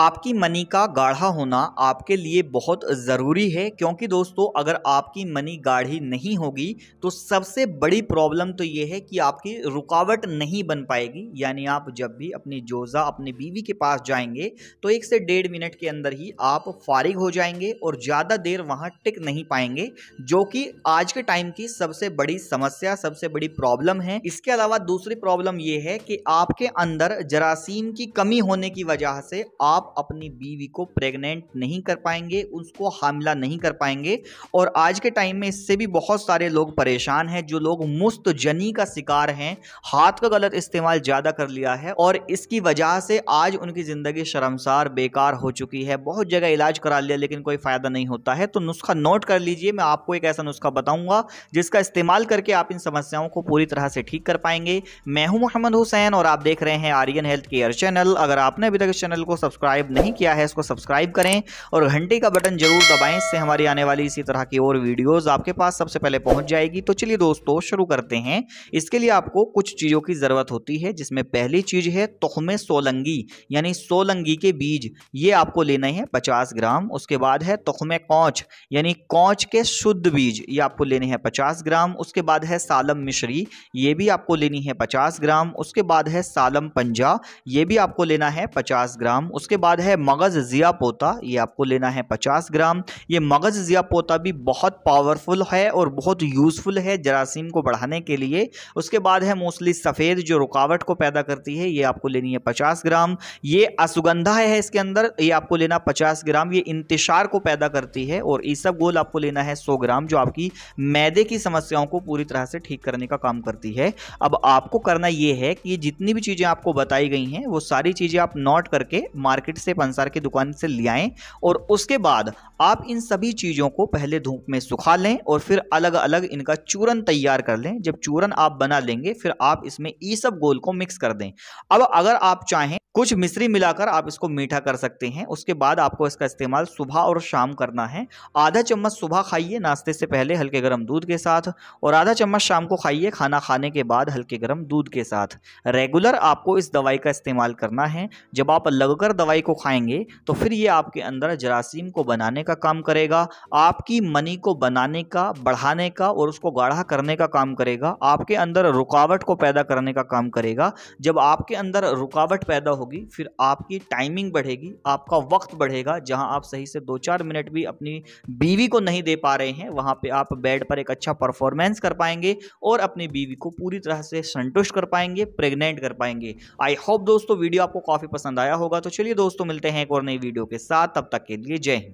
आपकी मनी का गाढ़ा होना आपके लिए बहुत ज़रूरी है क्योंकि दोस्तों अगर आपकी मनी गाढ़ी नहीं होगी तो सबसे बड़ी प्रॉब्लम तो ये है कि आपकी रुकावट नहीं बन पाएगी यानी आप जब भी अपनी जोजा अपनी बीवी के पास जाएंगे तो एक से डेढ़ मिनट के अंदर ही आप फारिग हो जाएंगे और ज़्यादा देर वहाँ टिक नहीं पाएंगे जो कि आज के टाइम की सबसे बड़ी समस्या सबसे बड़ी प्रॉब्लम है इसके अलावा दूसरी प्रॉब्लम ये है कि आपके अंदर जरासीम की कमी होने की वजह से आप अपनी बीवी को प्रेग्नेंट नहीं कर पाएंगे उसको हामिला नहीं कर पाएंगे और आज के टाइम में इससे भी बहुत सारे लोग परेशान हैं जो लोग मुफ्त जनी का शिकार हैं हाथ का गलत इस्तेमाल ज़्यादा कर लिया है और इसकी वजह से आज उनकी ज़िंदगी शर्मसार बेकार हो चुकी है बहुत जगह इलाज करा लिया लेकिन कोई फ़ायदा नहीं होता है तो नुस्खा नोट कर लीजिए मैं आपको एक ऐसा नुस्खा बताऊँगा जिसका इस्तेमाल करके आप इन समस्याओं को पूरी तरह से ठीक कर पाएंगे मैं हूँ मोहम्मद हुसैन और आप देख रहे हैं आर्यन हेल्थ केयर चैनल अगर आपने अभी तक इस चैनल को सब्सक्राइब सब्सक्राइब नहीं किया है इसको सब्सक्राइब करें और घंटे का बटन जरूर दबाएं इससे हमारी आने वाली इसी तरह की और वीडियोस आपके पास सबसे पहले पहुंच जाएगी तो चलिए दोस्तों शुरू करते हैं इसके लिए आपको कुछ चीज़ों की ज़रूरत होती है जिसमें पहली चीज़ है तोहमे सोलंगी यानी सोलंगी के बीज ये आपको लेने हैं पचास ग्राम उसके बाद है तोहमे कौच यानी कौच के शुद्ध बीज ये आपको लेने हैं पचास ग्राम उसके बाद है सालम मिश्री ये भी आपको लेनी है पचास ग्राम उसके बाद है सालम पंजा ये भी आपको लेना है पचास ग्राम उसके बाद है मगज़ ज़िया पोता ये आपको लेना है पचास ग्राम ये मगज़ ज़िया पोता भी बहुत पावरफुल है और बहुत यूज़फुल है जरासीम को बढ़ाने के लिए उसके बाद है मोस्टली सफ़ेद जो रुकावट को पैदा करती है ये आपको लेनी है पचास ग्राम ये असुगंधा है इसके अंदर ये आपको लेना पचास ग्राम ये इंतशार को पैदा करती है और ईसब गोल आपको लेना है सौ ग्राम जो आपकी मैदे की समस्याओं को पूरी तरह से ठीक करने का काम करती है अब आपको करना ये है कि जितनी भी चीज़ें आपको बताई गई हैं वो सारी चीज़ें आप नोट करके मार्केट मार्केट से पंसार की दुकान से ले आएँ और उसके बाद आप इन सभी चीज़ों को पहले धूप में सुखा लें और फिर अलग अलग इनका चूरन तैयार कर लें जब चूरन आप बना लेंगे फिर आप इसमें ई सब गोल को मिक्स कर दें अब अगर आप चाहें कुछ मिश्री मिलाकर आप इसको मीठा कर सकते हैं उसके बाद आपको इसका इस्तेमाल सुबह और शाम करना है आधा चम्मच सुबह खाइए नाश्ते से पहले हल्के गर्म दूध के साथ और आधा चम्मच शाम को खाइए खाना खाने के बाद हल्के गर्म दूध के साथ रेगुलर आपको इस दवाई का इस्तेमाल करना है जब आप लगकर दवाई को खाएंगे तो फिर ये आपके अंदर जरासीम को बनाने का काम करेगा आपकी मनी को बनाने का बढ़ाने का और उसको गाढ़ा करने का काम करेगा आपके अंदर रुकावट को पैदा करने का काम करेगा जब आपके अंदर रुकावट पैदा होगी होगी फिर आपकी टाइमिंग बढ़ेगी आपका वक्त बढ़ेगा जहां आप सही से दो चार मिनट भी अपनी बीवी को नहीं दे पा रहे हैं वहां पे आप बेड पर एक अच्छा परफॉर्मेंस कर पाएंगे और अपनी बीवी को पूरी तरह से संतुष्ट कर पाएंगे प्रेग्नेंट कर पाएंगे आई होप दोस्तों वीडियो आपको काफ़ी पसंद आया होगा तो चलिए दोस्तों मिलते हैं एक और नई वीडियो के साथ तब तक के लिए जय हिंद